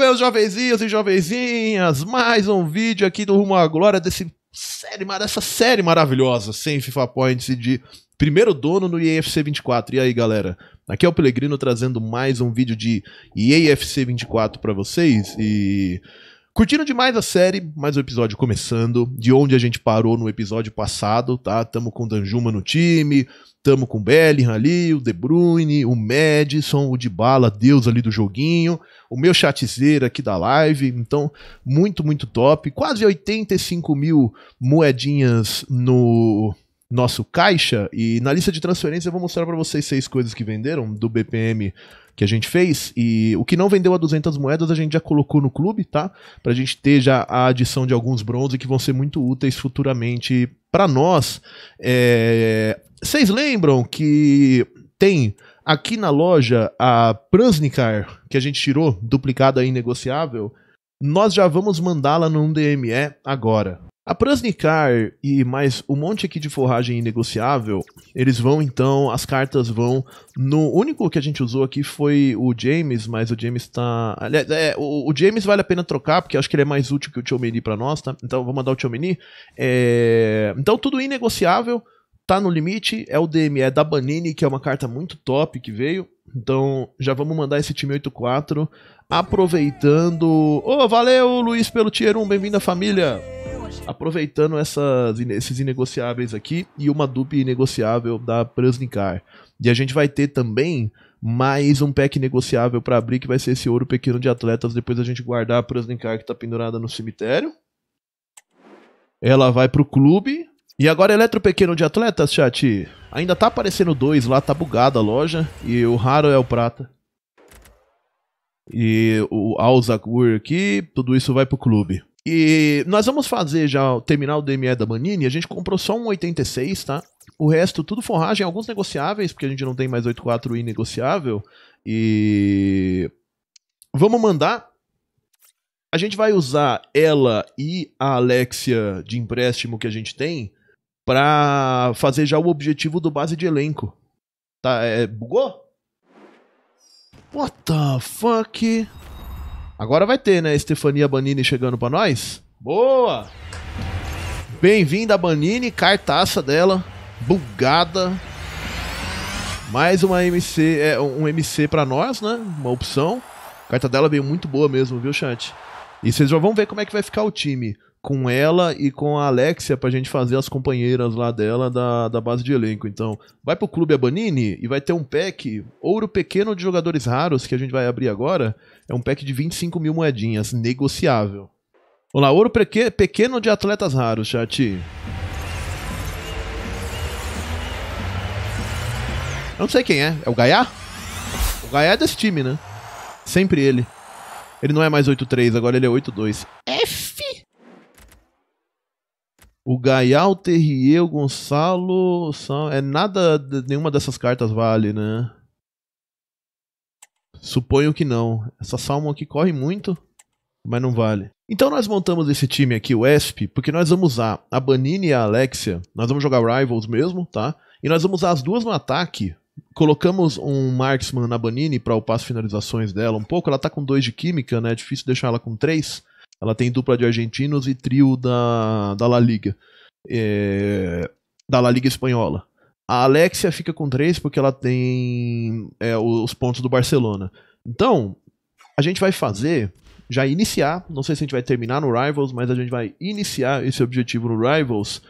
meus jovenzinhos e jovenzinhas, mais um vídeo aqui do Rumo à Glória desse série, dessa série maravilhosa, sem FIFA Points e de primeiro dono no EAFC 24. E aí, galera? Aqui é o Pelegrino trazendo mais um vídeo de EAFC 24 para vocês e Curtindo demais a série, mais um episódio começando, de onde a gente parou no episódio passado, tá? Tamo com Danjuma no time, tamo com Bellingham ali, o De Bruyne, o Madison, o Dybala, Deus ali do joguinho, o meu chatzeiro aqui da live, então muito, muito top. Quase 85 mil moedinhas no nosso caixa e na lista de transferência eu vou mostrar para vocês seis coisas que venderam do BPM que a gente fez e o que não vendeu a 200 moedas a gente já colocou no clube, tá? Pra gente ter já a adição de alguns bronze que vão ser muito úteis futuramente para nós. É... Vocês lembram que tem aqui na loja a Prasnicar que a gente tirou, duplicada e negociável? Nós já vamos mandá-la num DME agora. A Prasnicar e mais um monte aqui de forragem inegociável, eles vão então, as cartas vão. No único que a gente usou aqui foi o James, mas o James tá. Aliás, é, o, o, James vale a pena trocar, porque acho que ele é mais útil que o Tiomeni para nós, tá? Então vou mandar o Tiomeni. É... Então tudo inegociável, tá no limite, é o DM é da Banini, que é uma carta muito top que veio. Então já vamos mandar esse time 8-4, aproveitando. Ô, oh, valeu Luiz pelo Tier 1, bem-vindo à família! Aproveitando essas, esses inegociáveis aqui e uma dupla inegociável da Prasnicar. E a gente vai ter também mais um pack negociável para abrir, que vai ser esse ouro pequeno de atletas. Depois a gente guardar a Prasnicar que tá pendurada no cemitério. Ela vai pro clube. E agora Eletro Pequeno de Atletas, chat. Ainda tá aparecendo dois lá, tá bugada a loja. E o raro é o prata. E o Alzagur aqui, tudo isso vai pro clube. E nós vamos fazer já terminar o DME da Manini. A gente comprou só um 86, tá? O resto tudo forragem, alguns negociáveis, porque a gente não tem mais 84 e negociável. E vamos mandar. A gente vai usar ela e a Alexia de empréstimo que a gente tem para fazer já o objetivo do base de elenco. Tá, é, bugou? What the fuck? Agora vai ter, né? Stefania Banini chegando para nós. Boa! Bem-vinda, Banini, cartaça dela, bugada. Mais uma MC, é, um MC para nós, né? Uma opção. A carta dela veio muito boa mesmo, viu, chat? E vocês já vão ver como é que vai ficar o time com ela e com a Alexia pra gente fazer as companheiras lá dela da, da base de elenco. Então, vai pro Clube Abanini e vai ter um pack ouro pequeno de jogadores raros que a gente vai abrir agora. É um pack de 25 mil moedinhas, negociável. Olá ouro peque pequeno de atletas raros, chat. Eu não sei quem é. É o Gaia O Gaia é desse time, né? Sempre ele. Ele não é mais 8-3, agora ele é 8-2. O Gaial, Terrier, o Gonçalo são. É nada. Nenhuma dessas cartas vale, né? Suponho que não. Essa Salmon aqui corre muito, mas não vale. Então nós montamos esse time aqui, o ESP, porque nós vamos usar a Banini e a Alexia. Nós vamos jogar Rivals mesmo, tá? E nós vamos usar as duas no ataque. Colocamos um Marksman na Banini para upar as finalizações dela um pouco. Ela tá com 2 de química, né? É difícil deixar ela com 3. Ela tem dupla de argentinos e trio da, da La Liga. É, da La Liga Espanhola. A Alexia fica com três porque ela tem é, os pontos do Barcelona. Então, a gente vai fazer, já iniciar, não sei se a gente vai terminar no Rivals, mas a gente vai iniciar esse objetivo no Rivals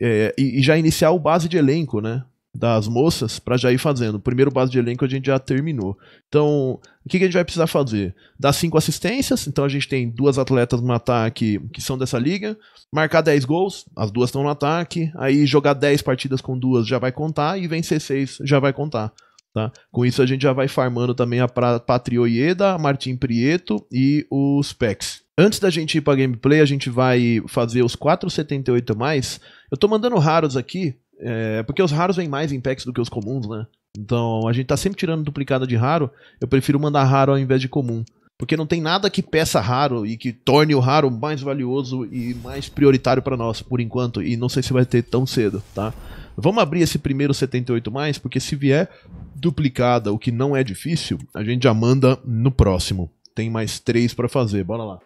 é, e, e já iniciar o base de elenco, né? das moças para já ir fazendo. O primeiro base de elenco a gente já terminou. Então, o que, que a gente vai precisar fazer? Dar cinco assistências, então a gente tem duas atletas no ataque que são dessa liga, marcar 10 gols, as duas estão no ataque, aí jogar 10 partidas com duas já vai contar e vencer seis já vai contar. Tá? Com isso a gente já vai farmando também a Patrio Ieda, a Martim Prieto e os Pecs. Antes da gente ir pra gameplay, a gente vai fazer os 4,78 mais. Eu tô mandando raros aqui, é, porque os raros vêm mais em packs do que os comuns, né? Então a gente tá sempre tirando duplicada de raro. Eu prefiro mandar raro ao invés de comum. Porque não tem nada que peça raro e que torne o raro mais valioso e mais prioritário para nós, por enquanto. E não sei se vai ter tão cedo, tá? Vamos abrir esse primeiro 78 mais, porque se vier duplicada, o que não é difícil, a gente já manda no próximo. Tem mais três para fazer, bora lá.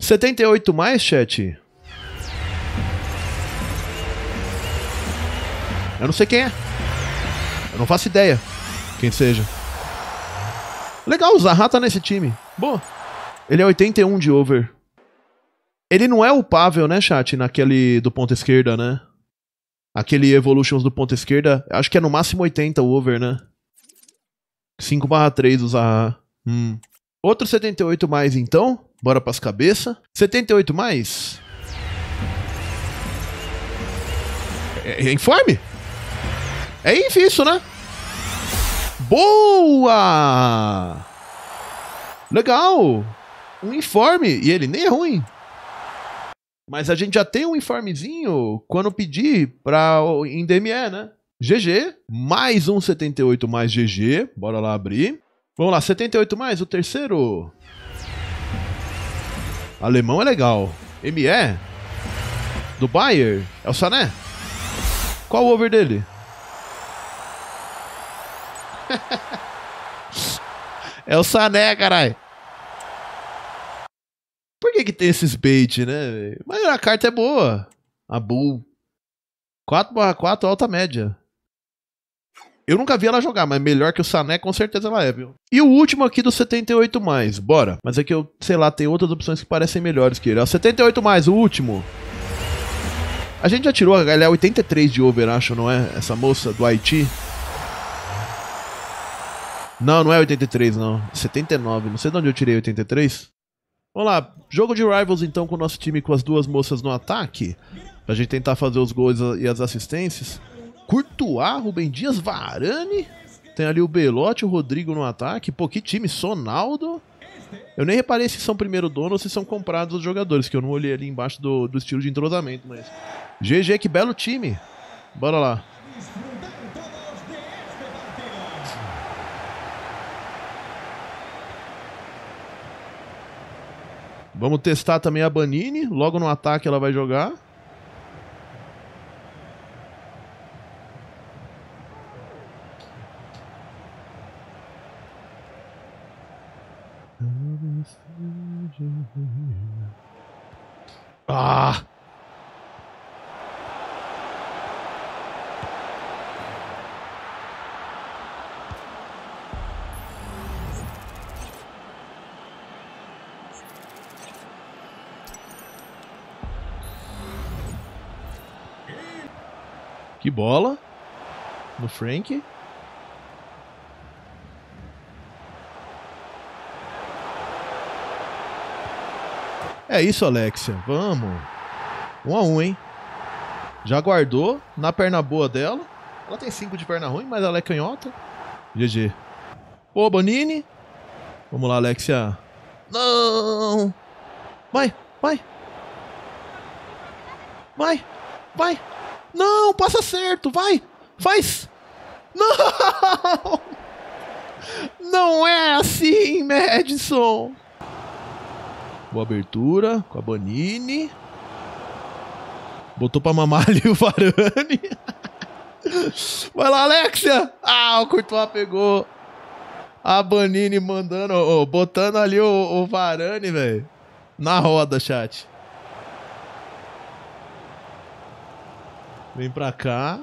78 mais, chat? Eu não sei quem é. Eu não faço ideia quem seja. Legal, o Zaha tá nesse time. Boa. Ele é 81 de over. Ele não é upável, né, chat? Naquele do ponto esquerda, né? Aquele Evolutions do ponto esquerda. Acho que é no máximo 80 o over, né? 5 barra 3 o Zaha. Hum. Outro 78 mais, então. Bora pras cabeças. 78 mais. É, é informe. É isso, né? Boa! Legal! Um informe, e ele nem é ruim. Mas a gente já tem um informezinho quando pedir pra, em DME, né? GG, mais um 78 mais GG, bora lá abrir. Vamos lá, 78 mais, o terceiro. Alemão é legal. ME, do Bayer, é o Sané. Qual o over dele? é o Sané, caralho. Por que, que tem esses bait, né? Mas a carta é boa. A Bull. 4/4 alta média. Eu nunca vi ela jogar, mas melhor que o Sané com certeza ela é, viu? E o último aqui do 78 mais, bora. Mas é que eu, sei lá, tem outras opções que parecem melhores que ele. Ó, 78 mais, o último. A gente já tirou, ela é 83 de over, acho, não é? Essa moça do Haiti. Não, não é 83, não. 79. Não sei de onde eu tirei 83. Vamos lá. Jogo de Rivals, então, com o nosso time com as duas moças no ataque. Pra gente tentar fazer os gols e as assistências. Courtois, Rubem Dias, Varane. Tem ali o Belote, o Rodrigo no ataque. Pô, que time. Sonaldo. Eu nem reparei se são primeiro dono ou se são comprados os jogadores, que eu não olhei ali embaixo do, do estilo de entrosamento, mas... GG, que belo time. Bora lá. Vamos testar também a Banini. Logo no ataque ela vai jogar. Ah! bola no Frank. É isso, Alexia. Vamos. Um a um, hein? Já guardou na perna boa dela. Ela tem cinco de perna ruim, mas ela é canhota. GG. Ô, Bonini. Vamos lá, Alexia. Não! Vai, vai! Vai, vai! Não, passa certo, vai, faz. Não! Não é assim, Madison. Boa abertura com a Banini. Botou pra mamar ali o Varane. Vai lá, Alexia! Ah, o Courtois pegou. A Banini mandando, oh, botando ali o, o Varane, velho. Na roda, chat. Vem pra cá.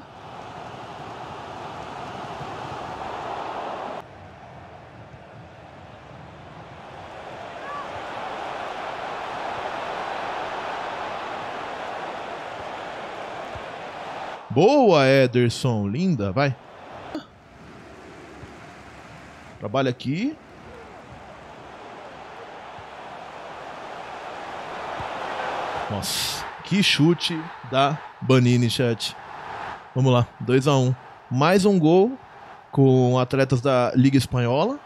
Boa, Ederson. Linda, vai. Trabalha aqui. Nossa. Que chute da Banini, chat. Vamos lá, 2 a 1 um. Mais um gol com atletas da Liga Espanhola,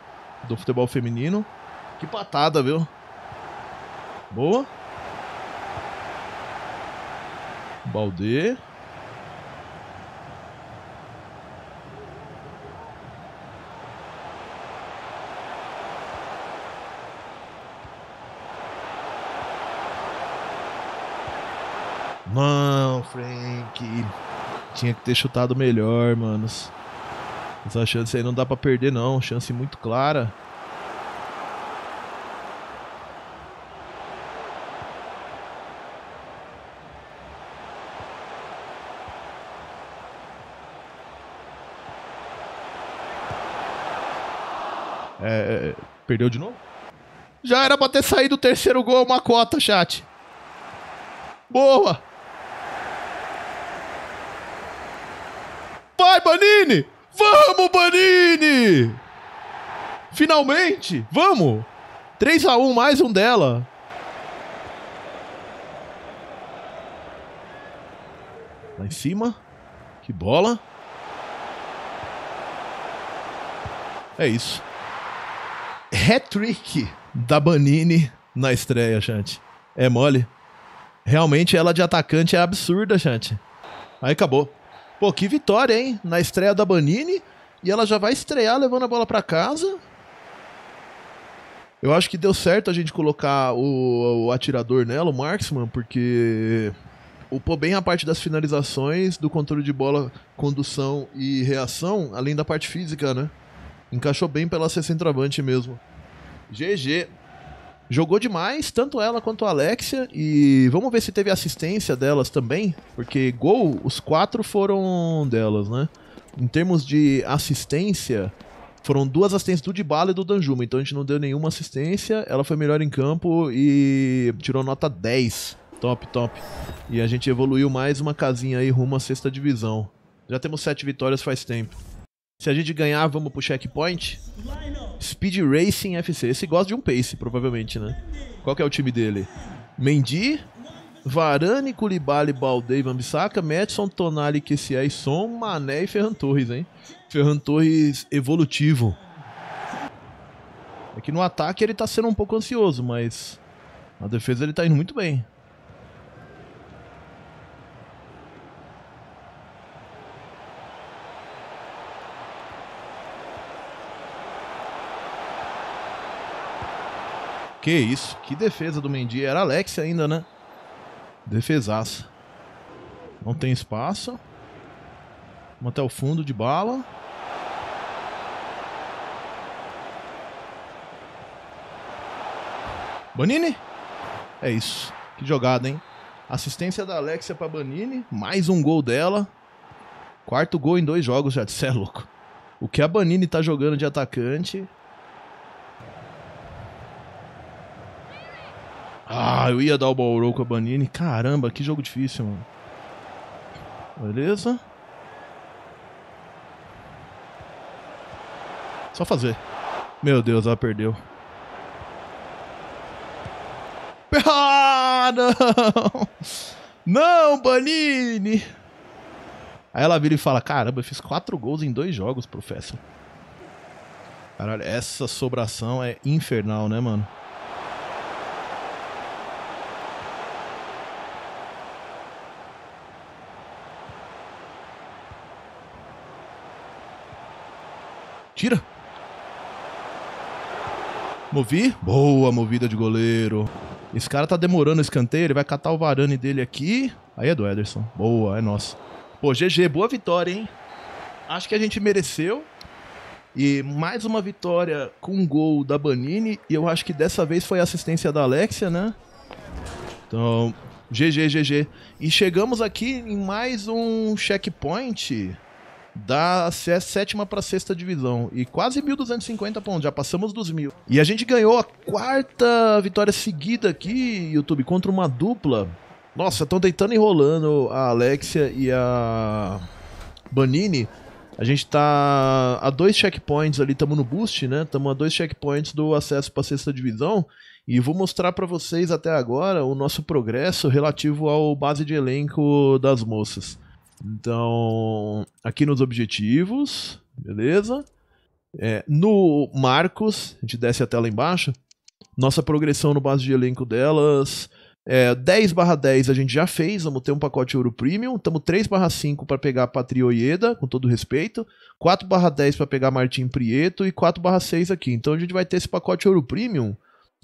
do futebol feminino. Que patada, viu? Boa. Balde. Frank. Tinha que ter chutado melhor, manos. Essa chance aí não dá para perder, não. Chance muito clara. É, é, perdeu de novo? Já era pra ter saído o terceiro gol, uma cota, chat. Boa! Vai, Banini! Vamos, Banini! Finalmente! Vamos! 3 a 1 mais um dela. Lá em cima. Que bola. É isso. Hat-trick da Banini na estreia, gente. É mole. Realmente ela de atacante é absurda, gente. Aí acabou. Pô, que vitória, hein? Na estreia da Banini. E ela já vai estrear levando a bola para casa. Eu acho que deu certo a gente colocar o, o atirador nela, o Marksman, porque upou bem a parte das finalizações, do controle de bola, condução e reação, além da parte física, né? Encaixou bem pela ser centroavante mesmo. GG. Jogou demais, tanto ela quanto a Alexia. E vamos ver se teve assistência delas também. Porque gol, os quatro foram delas, né? Em termos de assistência, foram duas assistências do Dybala e do Danjuma. Então a gente não deu nenhuma assistência. Ela foi melhor em campo e tirou nota 10. Top, top. E a gente evoluiu mais uma casinha aí rumo à sexta divisão. Já temos sete vitórias faz tempo. Se a gente ganhar, vamos pro checkpoint. Speed Racing FC. Esse gosta de um pace, provavelmente, né? Qual que é o time dele? Mendy, Varane, Koulibaly, Baldei, Bissaka, Madison, Tonali, QCA e Som, Mané e Ferran Torres, hein? Ferran Torres evolutivo. Aqui é no ataque ele tá sendo um pouco ansioso, mas na defesa ele tá indo muito bem. Que isso, que defesa do Mendy. Era Alex ainda, né? Defesaça. Não tem espaço. Vamos até o fundo de bala. Banini? É isso. Que jogada, hein? Assistência da Alexia para Banini. Mais um gol dela. Quarto gol em dois jogos já. Você é louco. O que a Banini tá jogando de atacante Ah, eu ia dar o ball com a Banini. Caramba, que jogo difícil, mano. Beleza. Só fazer. Meu Deus, ela perdeu. Ah, não! Não, Banini! Aí ela vira e fala: Caramba, eu fiz quatro gols em dois jogos, professor. Caralho, essa sobração é infernal, né, mano? Tira. Movi. Boa movida de goleiro. Esse cara tá demorando o escanteio. Ele vai catar o varane dele aqui. Aí é do Ederson. Boa, é nossa. Pô, GG, boa vitória, hein? Acho que a gente mereceu. E mais uma vitória com um gol da Banini. E eu acho que dessa vez foi assistência da Alexia, né? Então, GG, GG. E chegamos aqui em mais um checkpoint da é sétima para sexta divisão e quase 1.250 pontos, já passamos dos mil. E a gente ganhou a quarta vitória seguida aqui, YouTube, contra uma dupla. Nossa, estão deitando e rolando a Alexia e a Banini. A gente tá a dois checkpoints ali, estamos no boost, né? Estamos a dois checkpoints do acesso para sexta divisão. E vou mostrar para vocês até agora o nosso progresso relativo ao base de elenco das moças. Então, aqui nos objetivos, beleza? É, no Marcos, a gente desce a tela embaixo, nossa progressão no base de elenco delas é 10 barra 10 a gente já fez, vamos ter um pacote ouro premium, estamos 3 barra 5 para pegar Patria Oieda, com todo respeito, 4 barra 10 para pegar Martim Prieto e 4 barra 6 aqui. Então a gente vai ter esse pacote ouro premium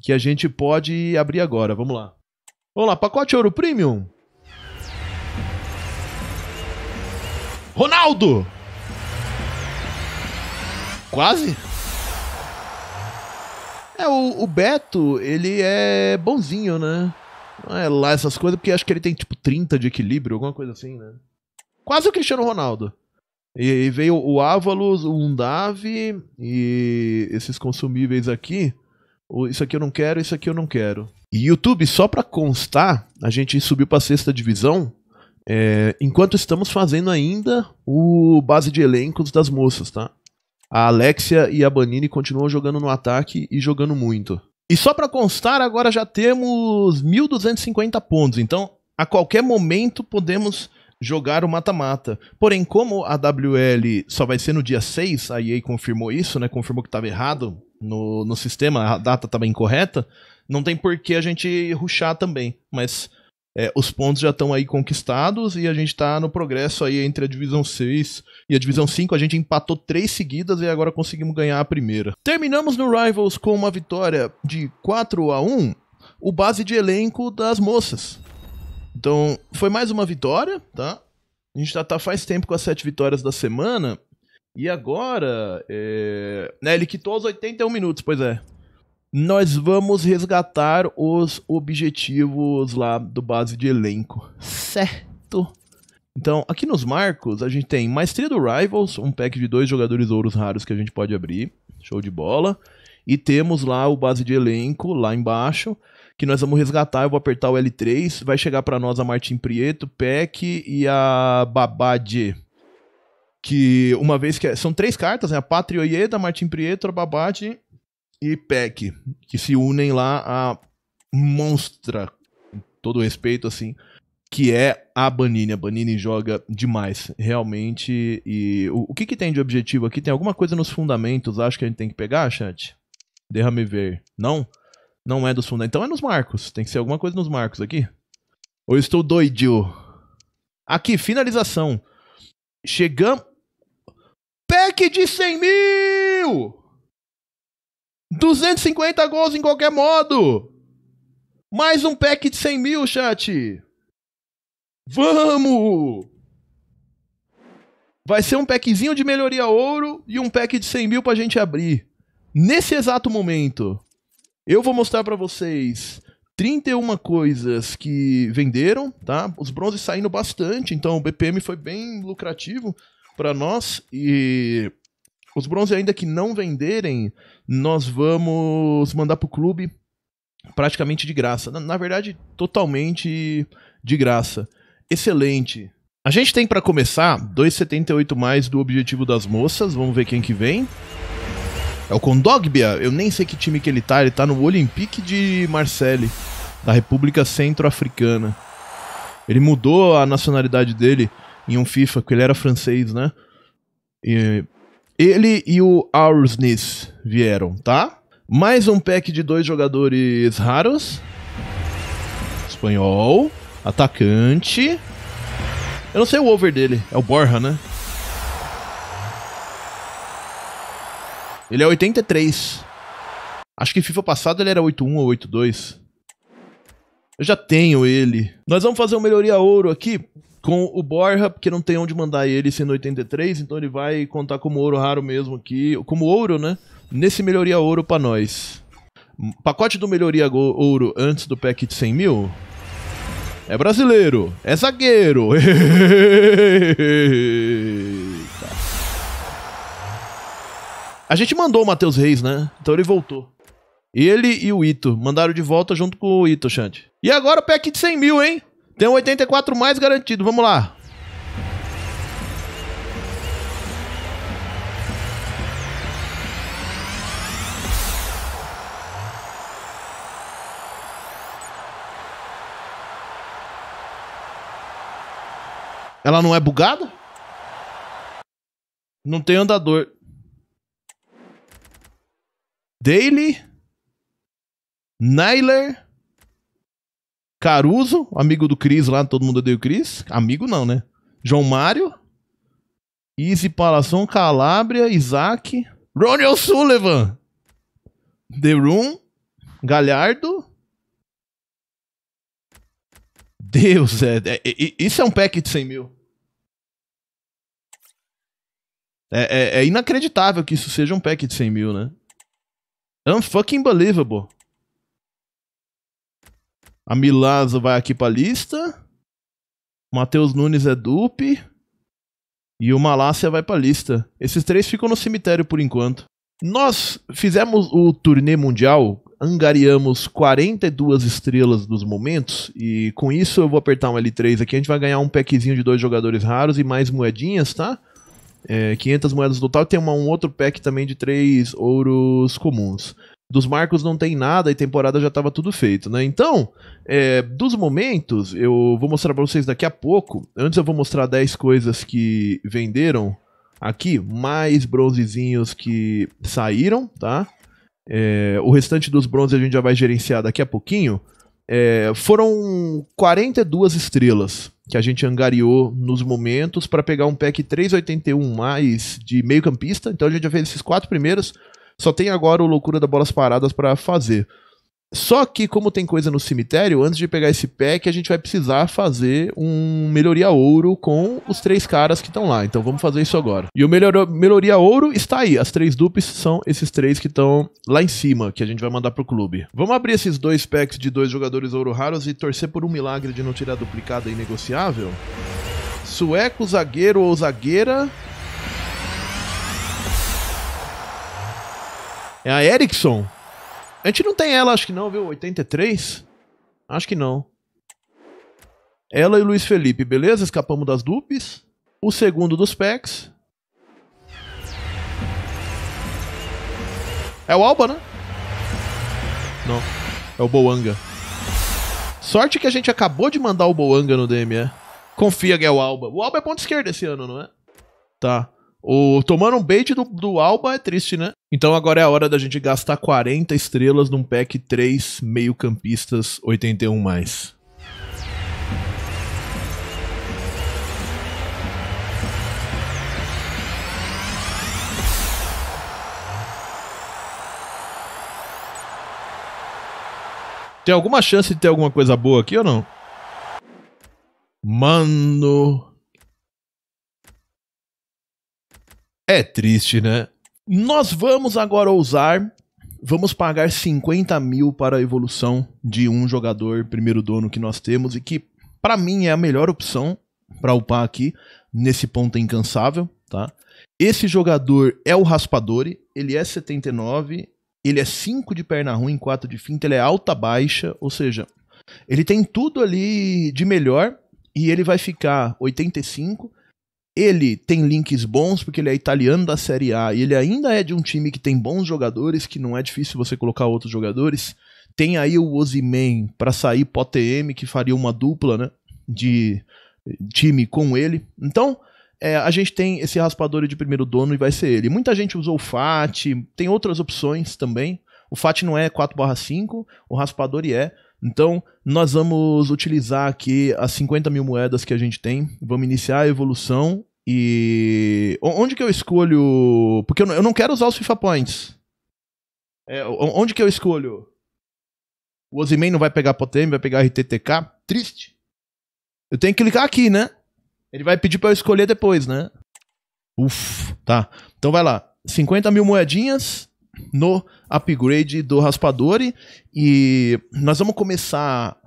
que a gente pode abrir agora, vamos lá. Vamos lá, pacote ouro premium, Ronaldo! Quase? É, o, o Beto, ele é bonzinho, né? Não é lá essas coisas, porque acho que ele tem tipo 30 de equilíbrio, alguma coisa assim, né? Quase o Cristiano Ronaldo. E, e veio o Ávalos, o Undave e esses consumíveis aqui. Isso aqui eu não quero, isso aqui eu não quero. E YouTube, só pra constar, a gente subiu pra sexta divisão é, enquanto estamos fazendo ainda o base de elencos das moças, tá? A Alexia e a Banini continuam jogando no ataque e jogando muito. E só para constar, agora já temos 1.250 pontos, então a qualquer momento podemos jogar o mata-mata. Porém, como a WL só vai ser no dia 6, a EA confirmou isso, né? Confirmou que estava errado no, no sistema, a data estava incorreta. Não tem por que a gente ruxar também, mas é, os pontos já estão aí conquistados e a gente está no progresso aí entre a divisão 6 e a divisão 5. A gente empatou três seguidas e agora conseguimos ganhar a primeira. Terminamos no Rivals com uma vitória de 4 a 1 o base de elenco das moças. Então, foi mais uma vitória, tá? A gente já tá faz tempo com as sete vitórias da semana. E agora. É... Né, ele quitou os 81 minutos, pois é nós vamos resgatar os objetivos lá do base de elenco, certo? Então, aqui nos marcos, a gente tem Maestria do Rivals, um pack de dois jogadores ouros raros que a gente pode abrir, show de bola. E temos lá o base de elenco, lá embaixo, que nós vamos resgatar. Eu vou apertar o L3, vai chegar para nós a Martim Prieto, pack e a Babade. Que uma vez que. É, são três cartas, né? A Pátria Ieda, Martim Prieto, a Babade e Peck que se unem lá a monstra, com todo respeito, assim, que é a Banini. A Banini joga demais, realmente. E o, o, que, que tem de objetivo aqui? Tem alguma coisa nos fundamentos, acho que a gente tem que pegar, chat? Derrame ver. Não? Não é dos fundamentos. Então é nos marcos. Tem que ser alguma coisa nos marcos aqui. Ou estou doido? Aqui, finalização. Chegamos. Pack de 100 mil! 250 gols em qualquer modo! Mais um pack de 100 mil, chat! Vamos! Vai ser um packzinho de melhoria ouro e um pack de 100 mil pra gente abrir. Nesse exato momento, eu vou mostrar para vocês 31 coisas que venderam, tá? Os bronzes saindo bastante, então o BPM foi bem lucrativo para nós e os bronze, ainda que não venderem, nós vamos mandar pro clube praticamente de graça. Na, na verdade, totalmente de graça. Excelente. A gente tem para começar 2,78 mais do objetivo das moças. Vamos ver quem que vem. É o Condogbia. Eu nem sei que time que ele tá. Ele tá no Olympique de Marseille, da República Centro-Africana. Ele mudou a nacionalidade dele em um FIFA, porque ele era francês, né? E ele e o Aursnis vieram, tá? Mais um pack de dois jogadores raros. Espanhol. Atacante. Eu não sei o over dele. É o Borja, né? Ele é 83. Acho que FIFA passado ele era 81 ou 82. Eu já tenho ele. Nós vamos fazer uma melhoria ouro aqui com o Borja, porque não tem onde mandar ele sendo 83, então ele vai contar como ouro raro mesmo aqui, como ouro, né? Nesse melhoria ouro para nós. Pacote do melhoria ouro antes do pack de 100 mil? É brasileiro, é zagueiro. A gente mandou o Matheus Reis, né? Então ele voltou. Ele e o Ito mandaram de volta junto com o Ito, Xande. E agora o pack de 100 mil, hein? Tem um 84 mais garantido, vamos lá. Ela não é bugada? Não tem andador. Daily. Nailer. Caruso, amigo do Cris lá, todo mundo odeia o Cris. Amigo não, né? João Mário. Easy Palasson, Calabria, Isaac. Ronnie O'Sullivan. The Room. Galhardo. Deus, é, é, é, é isso é um pack de 100 mil. É, é, é inacreditável que isso seja um pack de 100 mil, né? Unfucking believable. A Milazzo vai aqui pra lista. Matheus Nunes é dupe. E o Malásia vai pra lista. Esses três ficam no cemitério por enquanto. Nós fizemos o turnê mundial, angariamos 42 estrelas dos momentos, e com isso eu vou apertar um L3 aqui. A gente vai ganhar um packzinho de dois jogadores raros e mais moedinhas, tá? É, 500 moedas no total. Tem uma, um outro pack também de três ouros comuns dos Marcos não tem nada e temporada já estava tudo feito, né? Então, é, dos momentos, eu vou mostrar para vocês daqui a pouco. Antes eu vou mostrar 10 coisas que venderam aqui, mais bronzezinhos que saíram, tá? É, o restante dos bronzes a gente já vai gerenciar daqui a pouquinho. É, foram 42 estrelas que a gente angariou nos momentos para pegar um pack 381 mais de meio campista. Então a gente já fez esses quatro primeiros. Só tem agora o Loucura da Bolas Paradas para fazer. Só que, como tem coisa no cemitério, antes de pegar esse pack, a gente vai precisar fazer um melhoria ouro com os três caras que estão lá. Então vamos fazer isso agora. E o melhor, melhoria ouro está aí. As três dupes são esses três que estão lá em cima, que a gente vai mandar pro clube. Vamos abrir esses dois packs de dois jogadores ouro raros e torcer por um milagre de não tirar duplicada e negociável? Sueco, zagueiro ou zagueira É a Ericsson. A gente não tem ela, acho que não, viu? 83? Acho que não. Ela e o Luiz Felipe, beleza? Escapamos das dupes. O segundo dos packs. É o Alba, né? Não. É o Boanga. Sorte que a gente acabou de mandar o Boanga no DME. Confia que é o Alba. O Alba é ponto esquerdo esse ano, não é? Tá. O, tomando um bait do, do Alba é triste, né? Então agora é a hora da gente gastar 40 estrelas num pack 3 meio-campistas 81 mais. Tem alguma chance de ter alguma coisa boa aqui ou não? Mano. É triste, né? Nós vamos agora ousar. Vamos pagar 50 mil para a evolução de um jogador primeiro dono que nós temos e que, para mim, é a melhor opção para upar aqui nesse ponto é incansável, tá? Esse jogador é o Raspadori, ele é 79, ele é 5 de perna ruim, 4 de finta, ele é alta baixa, ou seja, ele tem tudo ali de melhor e ele vai ficar 85 ele tem links bons porque ele é italiano da Série A e ele ainda é de um time que tem bons jogadores, que não é difícil você colocar outros jogadores. Tem aí o Oziman para sair pro TM, que faria uma dupla, né, de time com ele. Então, é, a gente tem esse raspador de primeiro dono e vai ser ele. Muita gente usou o FAT, tem outras opções também. O FAT não é 4/5, o raspador é. Então, nós vamos utilizar aqui as 50 mil moedas que a gente tem, vamos iniciar a evolução e onde que eu escolho? Porque eu não quero usar os FIFA Points. É, onde que eu escolho? O Ozyman não vai pegar Potem, vai pegar RTTK. Triste. Eu tenho que clicar aqui, né? Ele vai pedir para eu escolher depois, né? Uf, tá. Então vai lá. 50 mil moedinhas no upgrade do Raspadori. E nós vamos começar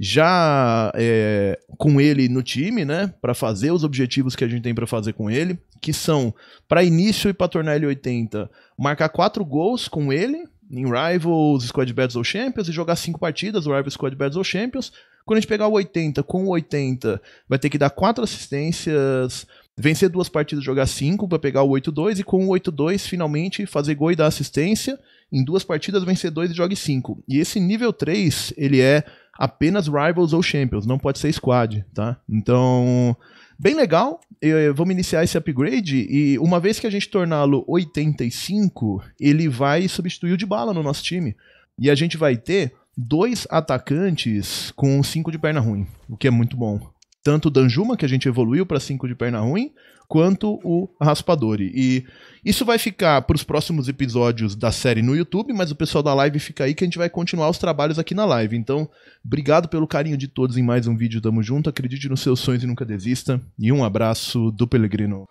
já é, com ele no time, né, para fazer os objetivos que a gente tem para fazer com ele, que são para início e para tornar ele 80, marcar quatro gols com ele em Rivals, Squad Battles ou Champions e jogar cinco partidas, Rivals, Squad Battles ou Champions. Quando a gente pegar o 80, com o 80, vai ter que dar quatro assistências, vencer duas partidas, jogar cinco para pegar o 8-2 e com o 8-2 finalmente fazer gol e dar assistência em duas partidas vencer dois e jogue cinco. E esse nível 3, ele é apenas Rivals ou Champions, não pode ser Squad, tá? Então, bem legal, eu, vamos iniciar esse upgrade e uma vez que a gente torná-lo 85, ele vai substituir o de bala no nosso time. E a gente vai ter dois atacantes com cinco de perna ruim, o que é muito bom. Tanto o Danjuma, que a gente evoluiu para 5 de perna ruim, quanto o Raspadori. E isso vai ficar para os próximos episódios da série no YouTube, mas o pessoal da live fica aí que a gente vai continuar os trabalhos aqui na live. Então, obrigado pelo carinho de todos em mais um vídeo. Tamo junto, acredite nos seus sonhos e nunca desista. E um abraço do Pelegrino.